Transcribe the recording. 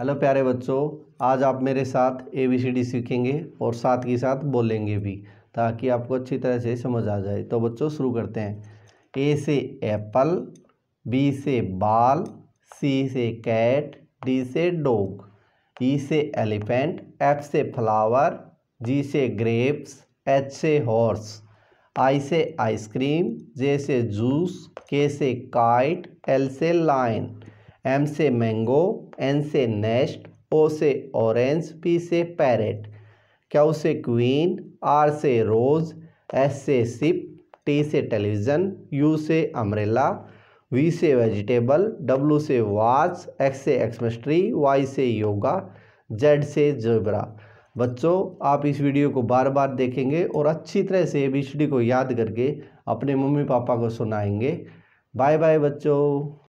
hello प्यारे बच्चों आज आप मेरे साथ ए बी सी डी सीखेंगे और साथ ही साथ बोलेंगे भी ताकि आपको अच्छी तरह से समझ आ जाए तो बच्चों शुरू करते हैं ए से एप्पल बी से बाल सी से कैट डी से डॉग ई e से एलिफेंट एफ से फ्लावर जी से ग्रेप्स एच से हॉर्स आई से आइसक्रीम जे से जूस के से काइट एल से लाइन एम से मैंगो एन से नेस्ट ओ से ऑरेंज पी से पैरेट क्यू से क्वीन आर से रोज़ एस से सिप टी से टेलीविज़न यू से अम्ब्रेला वी से वेजिटेबल डब्लू से वाच एक्स से एक्समेस्ट्री वाई से योगा जेड से जोबरा बच्चों आप इस वीडियो को बार बार देखेंगे और अच्छी तरह से ए को याद करके अपने मम्मी पापा को सुनाएंगे बाय बाय बच्चों